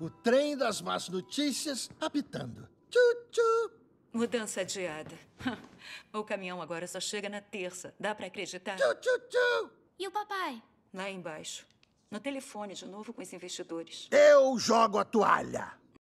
o trem das más notícias habitando. Tchu-tchu! Mudança adiada. O caminhão agora só chega na terça. Dá para acreditar? Tchu-tchu-tchu! E o papai? Lá embaixo. No telefone de novo com os investidores. Eu jogo a toalha!